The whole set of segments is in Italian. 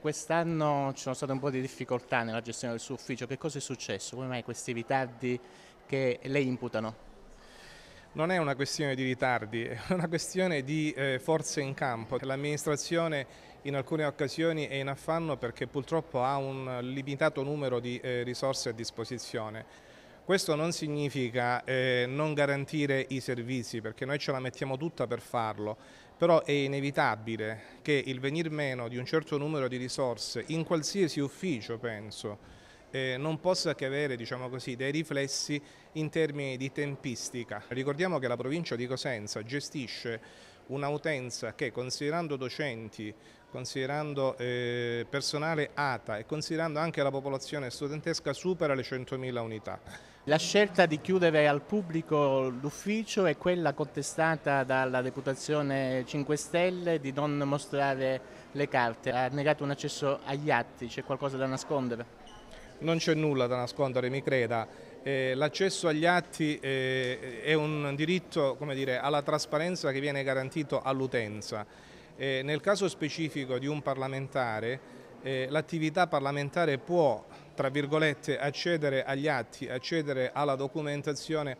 Quest'anno ci sono state un po' di difficoltà nella gestione del suo ufficio, che cosa è successo? Come mai questi ritardi che le imputano? Non è una questione di ritardi, è una questione di eh, forze in campo. L'amministrazione in alcune occasioni è in affanno perché purtroppo ha un limitato numero di eh, risorse a disposizione. Questo non significa eh, non garantire i servizi, perché noi ce la mettiamo tutta per farlo, però è inevitabile che il venir meno di un certo numero di risorse in qualsiasi ufficio, penso, eh, non possa che avere diciamo così, dei riflessi in termini di tempistica. Ricordiamo che la provincia di Cosenza gestisce un'utenza che considerando docenti, considerando eh, personale ATA e considerando anche la popolazione studentesca supera le 100.000 unità. La scelta di chiudere al pubblico l'ufficio è quella contestata dalla Deputazione 5 Stelle di non mostrare le carte, ha negato un accesso agli atti, c'è qualcosa da nascondere? non c'è nulla da nascondere, mi creda. Eh, L'accesso agli atti eh, è un diritto dire, alla trasparenza che viene garantito all'utenza. Eh, nel caso specifico di un parlamentare, eh, l'attività parlamentare può, tra virgolette, accedere agli atti, accedere alla documentazione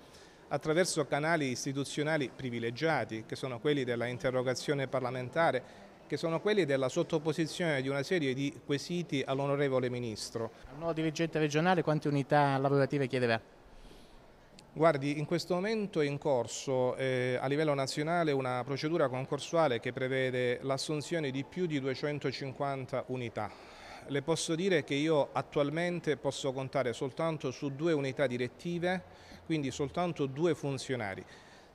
attraverso canali istituzionali privilegiati, che sono quelli della interrogazione parlamentare, che sono quelli della sottoposizione di una serie di quesiti all'onorevole Ministro. Il nuovo dirigente regionale quante unità lavorative chiedeva? Guardi, in questo momento è in corso eh, a livello nazionale una procedura concorsuale che prevede l'assunzione di più di 250 unità. Le posso dire che io attualmente posso contare soltanto su due unità direttive, quindi soltanto due funzionari.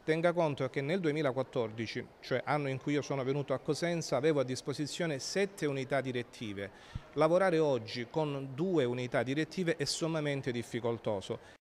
Tenga conto che nel 2014, cioè anno in cui io sono venuto a Cosenza, avevo a disposizione sette unità direttive. Lavorare oggi con due unità direttive è sommamente difficoltoso.